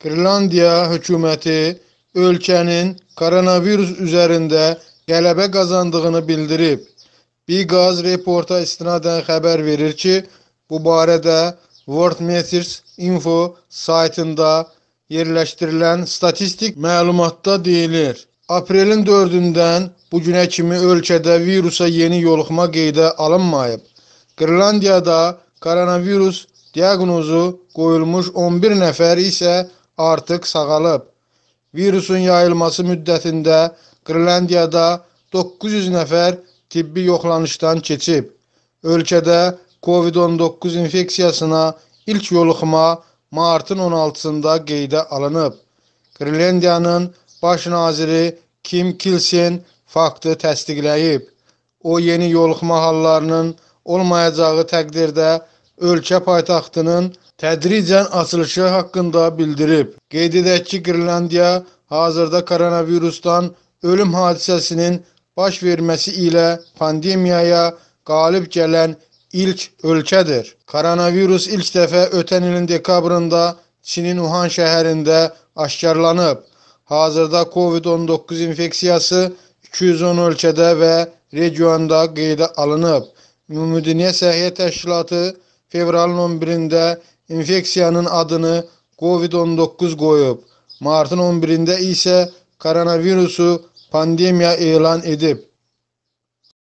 Finlandiya hökuməti ölkənin koronavirus üzərində qələbə qazandığını bildirib. Biqaz reporta istinadən xəbər verir ki, bu barədə World Meters Info saytında yerləşdirilən statistik məlumatda deyilir. Aprelin 4-dən bu günə kimi ölkədə virusa yeni yoluxma qeydə alınmayıb. Qirlandiyada koronavirus diaqnozu qoyulmuş 11 nəfər isə artıq sağalıb. Virusun yayılması müddətində Qrenlandiyada 900 nəfər tibbi yoxlanışdan keçib. Ölkədə COVID-19 infeksiyasına ilk yoluxma martın 16-sında qeydə alınıb. Qrenlandiyanın baş naziri Kim Kilsin faktı təsdiqləyib. O yeni yoluxma hallarının olmayacağı təqdirdə ölkə paytaxtının tədricən açılışı haqqında bildirib. Qeyd edək ki, Qirlandiya hazırda koronavirusdan ölüm hadisəsinin baş verməsi ilə pandemiyaya qalib gələn ilk ölkədir. Koronavirus ilk dəfə ötən ilin dekabrında Çinin Uhan şəhərində aşkarlanıb. Hazırda COVID-19 infeksiyası 210 ölkədə və regionda qeydə alınıb. Ümumdünya Səhiyyə Təşkilatı fevralın 11'inde infeksiyanın adını COVID-19 koyup Mart'ın 11'inde ise koronavirusu pandemiya elan edip